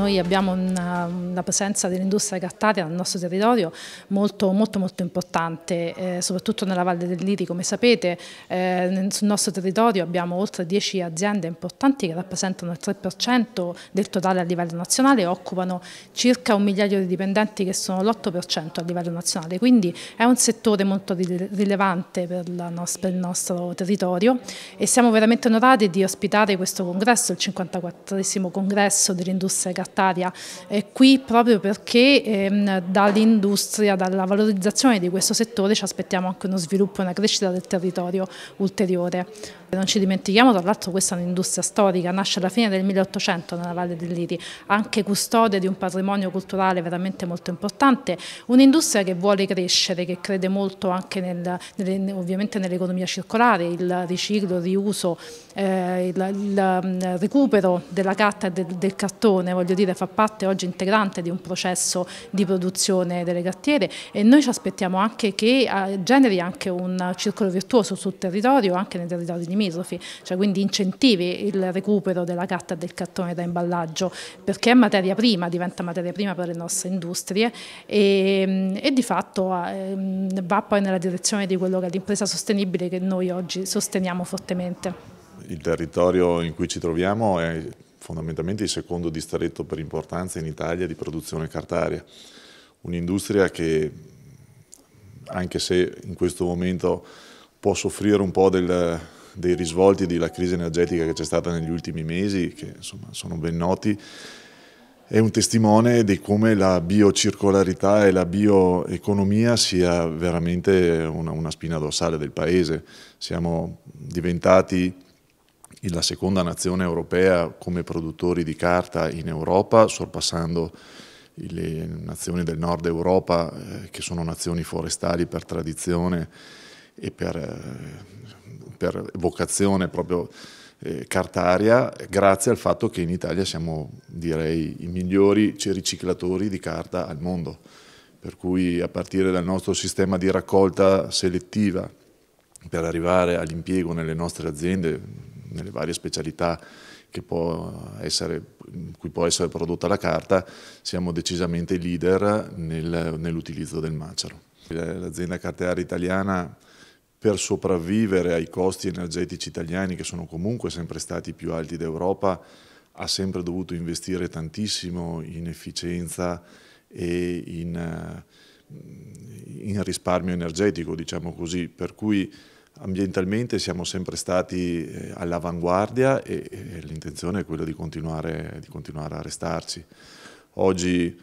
Noi abbiamo una, um, una presenza dell'industria cartacea nel nostro territorio molto, molto, molto importante, eh, soprattutto nella Valle del Liri, come sapete, eh, sul nostro territorio abbiamo oltre 10 aziende importanti che rappresentano il 3% del totale a livello nazionale e occupano circa un migliaio di dipendenti che sono l'8% a livello nazionale, quindi è un settore molto rilevante per, nostra, per il nostro territorio e siamo veramente onorati di ospitare questo congresso, il 54 congresso dell'industria cartacea cartaria. Eh, qui proprio perché ehm, dall'industria, dalla valorizzazione di questo settore ci aspettiamo anche uno sviluppo e una crescita del territorio ulteriore. Non ci dimentichiamo, tra l'altro questa è un'industria storica, nasce alla fine del 1800 nella Valle del Liri, anche custode di un patrimonio culturale veramente molto importante, un'industria che vuole crescere, che crede molto anche nel, nelle, ovviamente nell'economia circolare, il riciclo, il riuso, eh, il, il, mm, recupero della carta e del, del cartone, voglio dire, fa parte oggi integrante di un processo di produzione delle cartiere e noi ci aspettiamo anche che eh, generi anche un circolo virtuoso sul territorio, anche nei territori di limitrofi, cioè quindi incentivi il recupero della carta e del cartone da imballaggio, perché è materia prima, diventa materia prima per le nostre industrie e, e di fatto eh, va poi nella direzione di quello che è l'impresa sostenibile che noi oggi sosteniamo fortemente. Il territorio in cui ci troviamo è fondamentalmente il secondo distretto per importanza in Italia di produzione cartaria, un'industria che anche se in questo momento può soffrire un po' del, dei risvolti della crisi energetica che c'è stata negli ultimi mesi, che insomma sono ben noti, è un testimone di come la biocircolarità e la bioeconomia sia veramente una, una spina dorsale del Paese. Siamo diventati la seconda nazione europea come produttori di carta in Europa, sorpassando le nazioni del nord Europa, eh, che sono nazioni forestali per tradizione e per eh, per vocazione proprio eh, cartaria, grazie al fatto che in Italia siamo direi i migliori riciclatori di carta al mondo, per cui a partire dal nostro sistema di raccolta selettiva per arrivare all'impiego nelle nostre aziende, nelle varie specialità essere, in cui può essere prodotta la carta, siamo decisamente leader nel, nell'utilizzo del macero. L'azienda cartearia italiana per sopravvivere ai costi energetici italiani che sono comunque sempre stati più alti d'Europa, ha sempre dovuto investire tantissimo in efficienza e in, eh, in risparmio energetico, diciamo così, per cui ambientalmente siamo sempre stati eh, all'avanguardia e, e l'intenzione è quella di continuare, di continuare a restarci. Oggi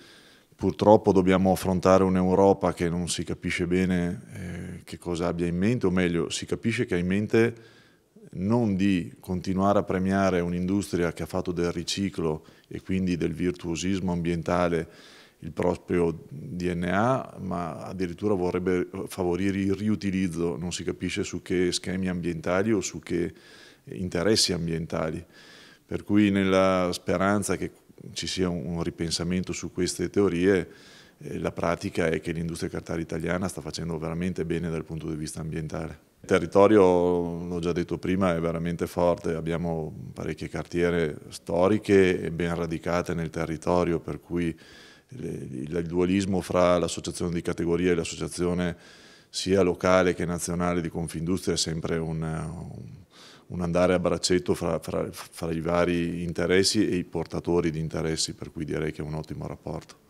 purtroppo dobbiamo affrontare un'Europa che non si capisce bene eh, che cosa abbia in mente, o meglio, si capisce che ha in mente non di continuare a premiare un'industria che ha fatto del riciclo e quindi del virtuosismo ambientale il proprio DNA, ma addirittura vorrebbe favorire il riutilizzo, non si capisce su che schemi ambientali o su che interessi ambientali. Per cui nella speranza che ci sia un ripensamento su queste teorie, eh, la pratica è che l'industria cartaria italiana sta facendo veramente bene dal punto di vista ambientale. Il territorio, l'ho già detto prima, è veramente forte, abbiamo parecchie cartiere storiche e ben radicate nel territorio, per cui il dualismo fra l'associazione di categoria e l'associazione sia locale che nazionale di Confindustria è sempre un, un andare a braccetto fra, fra, fra i vari interessi e i portatori di interessi, per cui direi che è un ottimo rapporto.